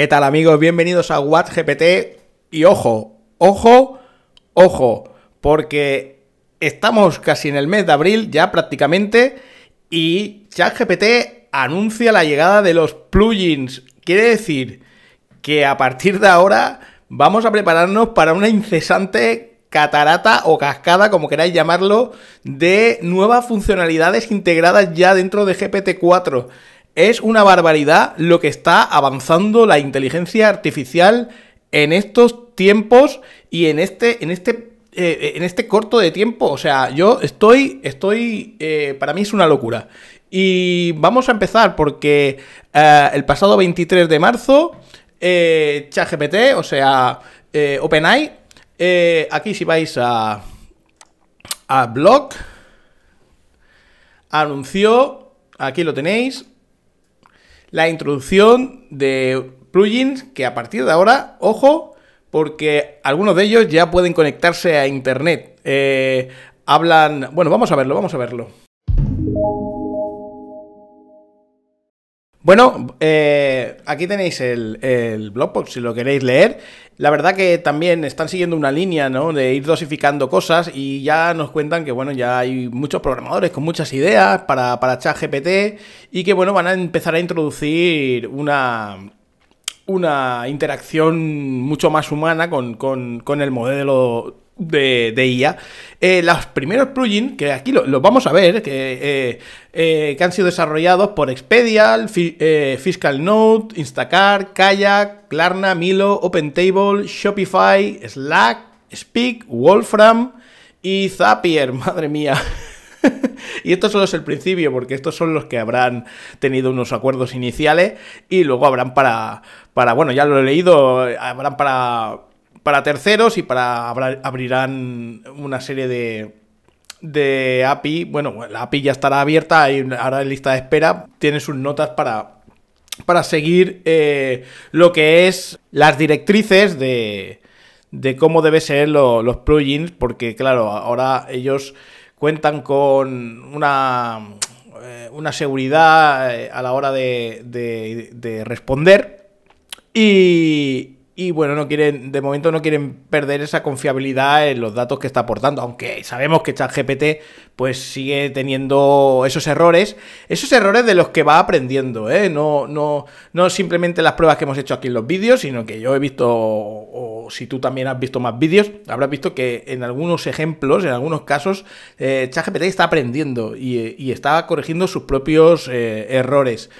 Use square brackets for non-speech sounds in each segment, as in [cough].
¿Qué tal amigos? Bienvenidos a WhatGPT y ojo, ojo, ojo, porque estamos casi en el mes de abril ya prácticamente y ChatGPT anuncia la llegada de los plugins. Quiere decir que a partir de ahora vamos a prepararnos para una incesante catarata o cascada, como queráis llamarlo, de nuevas funcionalidades integradas ya dentro de GPT-4. Es una barbaridad lo que está avanzando la inteligencia artificial en estos tiempos y en este, en este, eh, en este corto de tiempo. O sea, yo estoy, estoy, eh, para mí es una locura. Y vamos a empezar porque eh, el pasado 23 de marzo, ChatGPT, o sea, OpenAI, aquí si vais a, a blog, anunció, aquí lo tenéis, la introducción de plugins que a partir de ahora, ojo, porque algunos de ellos ya pueden conectarse a Internet. Eh, hablan, bueno, vamos a verlo, vamos a verlo. Bueno, eh, aquí tenéis el, blog post, si lo queréis leer. La verdad que también están siguiendo una línea, ¿no? De ir dosificando cosas y ya nos cuentan que, bueno, ya hay muchos programadores con muchas ideas para, para ChatGPT y que, bueno, van a empezar a introducir una, una interacción mucho más humana con, con el modelo de, IA, eh, los primeros plugins, que aquí los vamos a ver, que, eh, eh, que, han sido desarrollados por Expedial, Fiscal Note, Instacart, Kayak, Klarna, Milo, OpenTable, Shopify, Slack, Speak, Wolfram y Zapier, [laughs] madre mía. [laughs] y esto solo es el principio, porque estos son los que habrán tenido unos acuerdos iniciales y luego habrán para, para bueno, ya lo he leído, habrán para para terceros y para abrirán una serie de, API. Bueno, la API ya estará abierta, y ahora en lista de espera. Tiene sus notas para, para seguir eh, lo que es las directrices de, de cómo deben ser los plugins, porque claro, ahora ellos cuentan con una, eh, una seguridad eh, a la hora de, de responder. Y, y bueno, no quieren, de momento no quieren perder esa confiabilidad en los datos que está aportando, aunque sabemos que ChatGPT pues sigue teniendo esos errores, esos errores de los que va aprendiendo, ¿eh? No, no, no simplemente las pruebas que hemos hecho aquí en los vídeos, sino que yo he visto, o si tú también has visto más vídeos, habrás visto que en algunos ejemplos, en algunos casos, eh, ChatGPT está aprendiendo y, está corrigiendo sus propios eh, errores.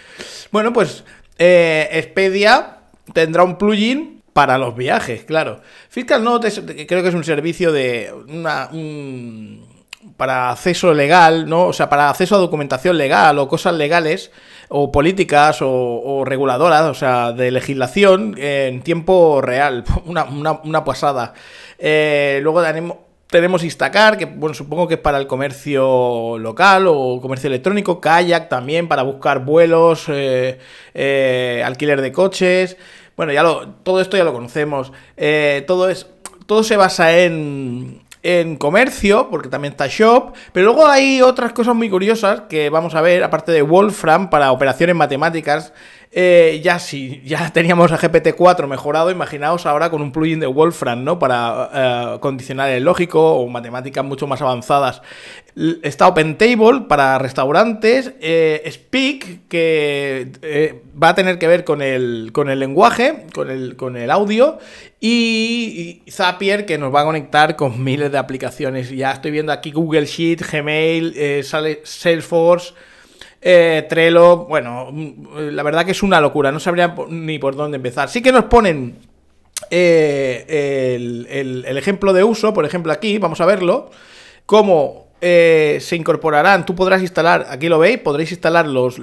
Bueno, pues Expedia tendrá un plugin para los viajes, claro. Fiscal Note creo que es un servicio de una, para acceso legal, ¿no? O sea, para acceso a documentación legal o cosas legales o políticas o, reguladoras, o sea, de legislación en tiempo real. [laughs] Una, una, una pasada. Eh, luego tenemos... Tenemos Instacar, que bueno, supongo que es para el comercio local o comercio electrónico, Kayak también para buscar vuelos, eh, eh, alquiler de coches, bueno, ya lo, todo esto ya lo conocemos. Eh, todo, es, todo se basa en, en comercio, porque también está Shop, pero luego hay otras cosas muy curiosas que vamos a ver, aparte de Wolfram para operaciones matemáticas eh, ya si ya [laughs] teníamos a GPT-4 mejorado, imaginaos ahora con un plugin de Wolfram, ¿no? Para eh, condicionar el lógico o matemáticas mucho más avanzadas. Está OpenTable para restaurantes, eh, Speak, que va a tener que ver con el, lenguaje, con el, audio, y, Zapier, que nos va a conectar con miles de aplicaciones. Ya estoy viendo aquí Google Sheet, Gmail, Salesforce eh, Trello, bueno, mm, la verdad que es una locura, no sabría ni por dónde empezar. Sí que nos ponen eh, el, ejemplo de uso, por ejemplo aquí, vamos a verlo, cómo eh, se incorporarán, tú podrás instalar, aquí lo veis, podréis instalar los,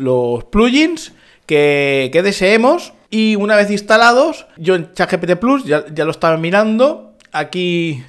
plugins que, deseemos y una vez instalados, yo en ChatGPT Plus ya lo estaba mirando, aquí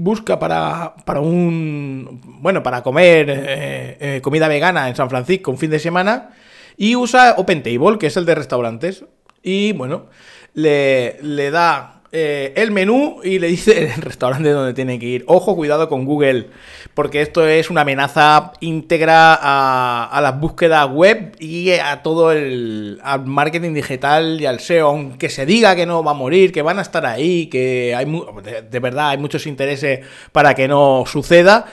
busca para, para un. Bueno, para comer eh, eh, comida vegana en San Francisco un fin de semana. Y usa Open Table, que es el de restaurantes. Y bueno, le, le da eh, el menú y le dice el restaurante donde tiene que ir. Ojo, cuidado con Google, porque esto es una amenaza íntegra a, las búsquedas web y a todo el marketing digital y al SEO. Aunque se diga que no va a morir, que van a estar ahí, que hay de, de verdad hay muchos intereses para que no suceda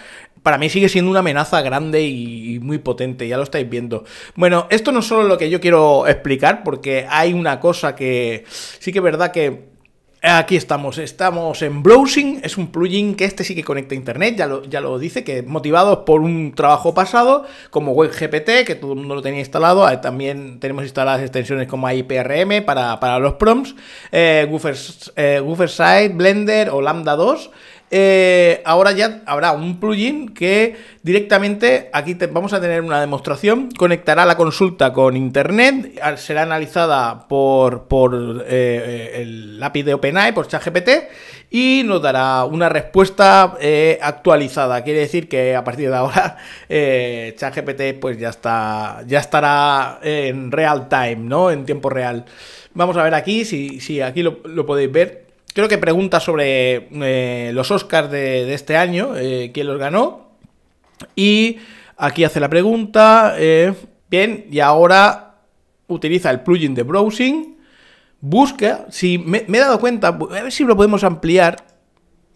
para mí sigue siendo una amenaza grande y muy potente, ya lo estáis viendo. Bueno, esto no es solo lo que yo quiero explicar, porque hay una cosa que sí que es verdad que Aquí estamos, estamos en Browsing, es un plugin que este sí que conecta a internet, ya lo, ya lo dice, que motivados por un trabajo pasado, como WebGPT, que todo el mundo lo tenía instalado, eh, también tenemos instaladas extensiones como IPRM para, para los prompts, eh, eh Blender o Lambda 2, eh, ahora ya habrá un plugin que directamente aquí vamos a tener una demostración, conectará la consulta con internet, será analizada por, por eh, el lápiz de OpenAI, por ChatGPT, y nos dará una respuesta eh, actualizada. Quiere decir que a partir de ahora [laughs] ChatGPT pues ya, está, ya estará en real time, ¿no? En tiempo real. Vamos a ver aquí, si, si aquí lo podéis ver Creo que pregunta sobre eh, los Oscars de, este año, eh, quién los ganó. Y aquí hace la pregunta. Eh, bien, y ahora utiliza el plugin de browsing. Busca, si me, he dado cuenta, a ver si lo podemos ampliar.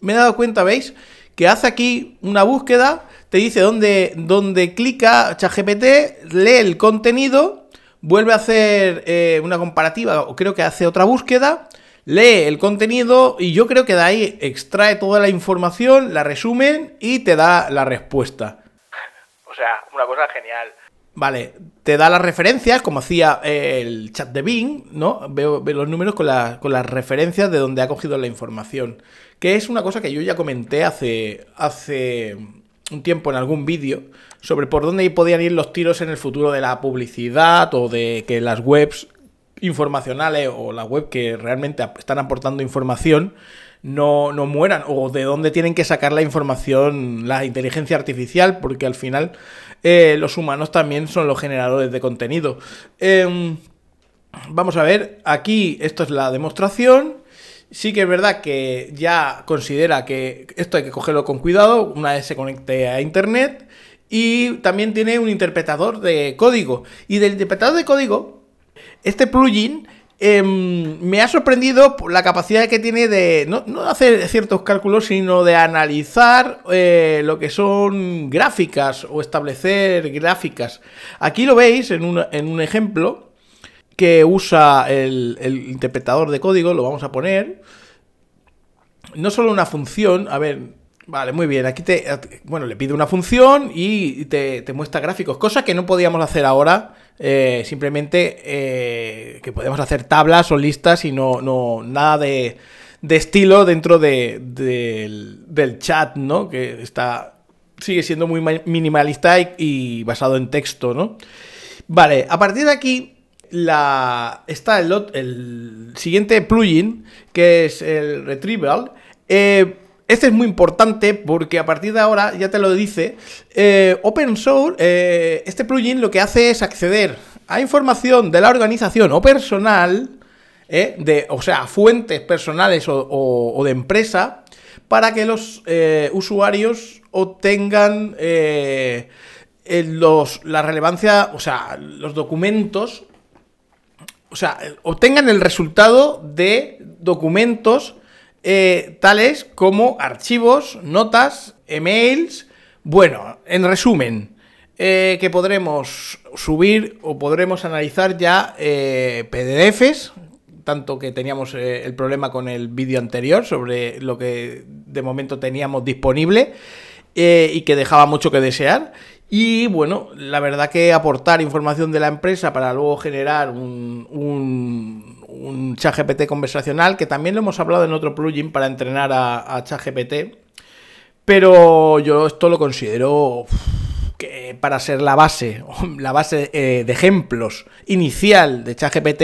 Me he dado cuenta, ¿veis? Que hace aquí una búsqueda, te dice dónde, dónde clica ChatGPT, lee el contenido, vuelve a hacer una comparativa, o creo que hace otra búsqueda, lee el contenido y yo creo que de ahí extrae toda la información, la resumen y te da la respuesta. O sea, una cosa genial. Vale, te da las referencias, como hacía eh, el chat de Bing, ¿no? Veo, los números con, las referencias de donde ha cogido la información. Que es una cosa que yo ya comenté hace, hace un tiempo en algún vídeo sobre por dónde podían ir los tiros en el futuro de la publicidad o de que las webs informacionales o la web que realmente están aportando información no, no mueran o de dónde tienen que sacar la información la inteligencia artificial porque al final eh, los humanos también son los generadores de contenido. Em, vamos a ver, aquí esto es la demostración. Sí que es verdad que ya considera que esto hay que cogerlo con cuidado una vez se conecte a Internet. Y también tiene un interpretador de código. Y del interpretador de código este plugin em, me ha sorprendido la capacidad que tiene de no, no hacer ciertos cálculos, sino de analizar eh, lo que son gráficas o establecer gráficas. Aquí lo veis en un, ejemplo que usa el, interpretador de código, lo vamos a poner. No solo una función, a ver, vale, muy bien, aquí te, bueno, le pide una función y te, te muestra gráficos, cosa que no podíamos hacer ahora eh, simplemente eh, que podemos hacer tablas o listas y no, nada de, estilo dentro de, del, chat, ¿no? Que está sigue siendo muy minimalista y, basado en texto, ¿no? Vale, a partir de aquí está el, el siguiente plugin, que es el Retrieval. Eh, este es muy importante porque a partir de ahora, ya te lo dice, eh, Open Source, eh, este plugin lo que hace es acceder a información de la organización o personal, eh, de, o sea, fuentes personales o, de empresa, para que los usuarios obtengan la relevancia, o sea, los documentos, o sea, obtengan el resultado de documentos eh, tales como archivos, notas, emails. Bueno, en resumen, eh, que podremos subir o podremos analizar ya eh, PDFs, tanto que teníamos el problema con el vídeo anterior sobre lo que de momento teníamos disponible y que dejaba mucho que desear. Y bueno, la verdad que aportar información de la empresa para luego generar un un ChatGPT conversacional, que también lo hemos hablado en otro plugin para entrenar a, a ChatGPT, pero yo esto lo considero que para ser la base, [laughs] la base eh, de ejemplos inicial de ChatGPT,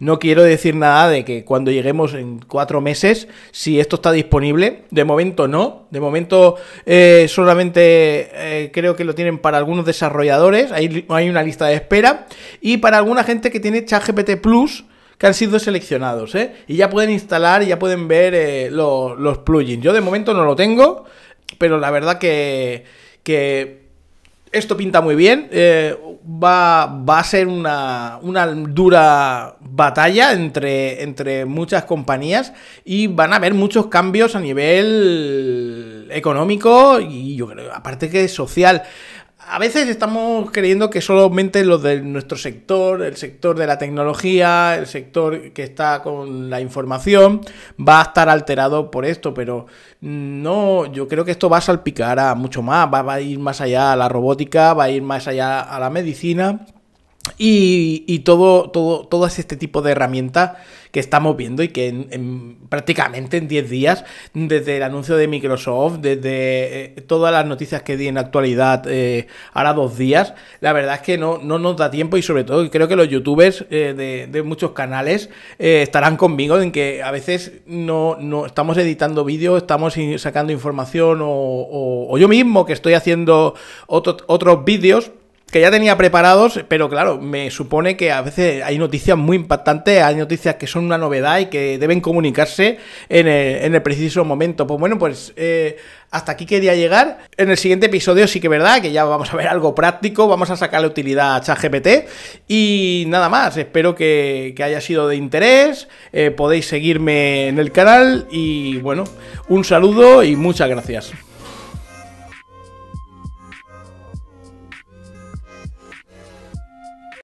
no quiero decir nada de que cuando lleguemos en cuatro meses, si esto está disponible, de momento no, de momento eh, solamente eh, creo que lo tienen para algunos desarrolladores, hay, hay una lista de espera, y para alguna gente que tiene ChatGPT Plus, que han sido seleccionados, ¿eh? Y ya pueden instalar y ya pueden ver eh, los, plugins. Yo de momento no lo tengo, pero la verdad que, que esto pinta muy bien. Eh, va, a ser una, dura batalla entre, entre muchas compañías y van a haber muchos cambios a nivel económico y yo creo, aparte que social a veces estamos creyendo que solamente los de nuestro sector, el sector de la tecnología, el sector que está con la información, va a estar alterado por esto, pero no, yo creo que esto va a salpicar a mucho más, va, va a ir más allá a la robótica, va a ir más allá a la medicina y, todo, todo, todo este tipo de herramienta que estamos viendo y que en, prácticamente en 10 días, desde el anuncio de Microsoft, desde eh, todas las noticias que di en actualidad, eh, ahora dos días, la verdad es que no, nos da tiempo y sobre todo creo que los youtubers eh, de, muchos canales estarán conmigo en que a veces no, estamos editando vídeos, estamos sacando información o, yo mismo que estoy haciendo otros vídeos que ya tenía preparados, pero claro, me supone que a veces hay noticias muy impactantes, hay noticias que son una novedad y que deben comunicarse en el, preciso momento. Pues bueno, pues eh, hasta aquí quería llegar. En el siguiente episodio sí que verdad que ya vamos a ver algo práctico, vamos a sacarle utilidad a ChatGPT y nada más, espero que, haya sido de interés, eh, podéis seguirme en el canal y bueno, un saludo y muchas gracias.